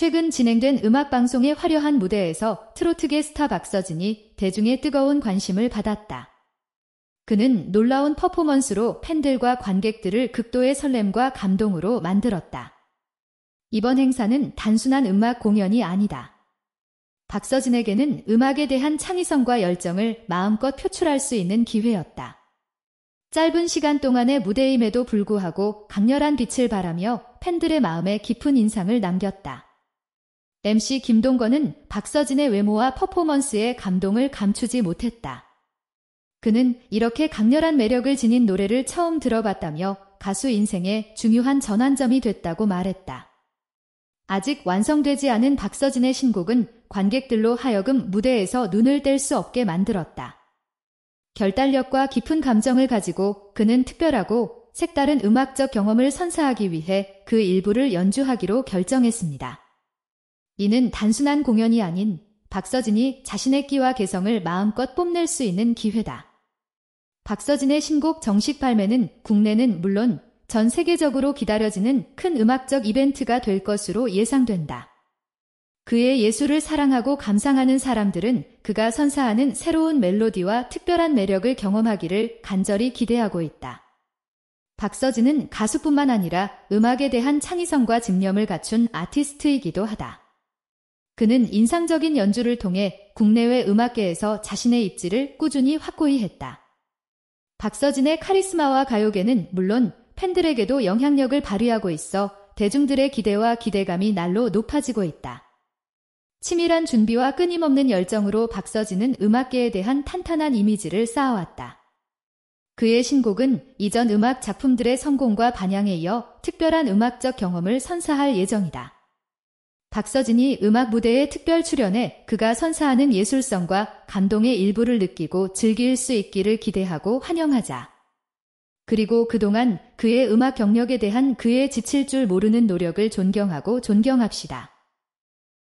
최근 진행된 음악방송의 화려한 무대에서 트로트계 스타 박서진이 대중의 뜨거운 관심을 받았다. 그는 놀라운 퍼포먼스로 팬들과 관객들을 극도의 설렘과 감동으로 만들었다. 이번 행사는 단순한 음악 공연이 아니다. 박서진에게는 음악에 대한 창의성과 열정을 마음껏 표출할 수 있는 기회였다. 짧은 시간 동안의 무대임에도 불구하고 강렬한 빛을 발하며 팬들의 마음에 깊은 인상을 남겼다. MC 김동건은 박서진의 외모와 퍼포먼스에 감동을 감추지 못했다. 그는 이렇게 강렬한 매력을 지닌 노래를 처음 들어봤다며 가수 인생의 중요한 전환점이 됐다고 말했다. 아직 완성되지 않은 박서진의 신곡은 관객들로 하여금 무대에서 눈을 뗄 수 없게 만들었다. 결단력과 깊은 감정을 가지고 그는 특별하고 색다른 음악적 경험을 선사하기 위해 그 일부를 연주하기로 결정했습니다. 이는 단순한 공연이 아닌 박서진이 자신의 끼와 개성을 마음껏 뽐낼 수 있는 기회다. 박서진의 신곡 정식 발매는 국내는 물론 전 세계적으로 기다려지는 큰 음악적 이벤트가 될 것으로 예상된다. 그의 예술을 사랑하고 감상하는 사람들은 그가 선사하는 새로운 멜로디와 특별한 매력을 경험하기를 간절히 기대하고 있다. 박서진은 가수뿐만 아니라 음악에 대한 창의성과 집념을 갖춘 아티스트이기도 하다. 그는 인상적인 연주를 통해 국내외 음악계에서 자신의 입지를 꾸준히 확고히 했다. 박서진의 카리스마와 가요계는 물론 팬들에게도 영향력을 발휘하고 있어 대중들의 기대와 기대감이 날로 높아지고 있다. 치밀한 준비와 끊임없는 열정으로 박서진은 음악계에 대한 탄탄한 이미지를 쌓아왔다. 그의 신곡은 이전 음악 작품들의 성공과 반향에 이어 특별한 음악적 경험을 선사할 예정이다. 박서진이 음악 무대에 특별 출연해 그가 선사하는 예술성과 감동의 일부를 느끼고 즐길 수 있기를 기대하고 환영하자. 그리고 그동안 그의 음악 경력에 대한 그의 지칠 줄 모르는 노력을 존경하고 존경합시다.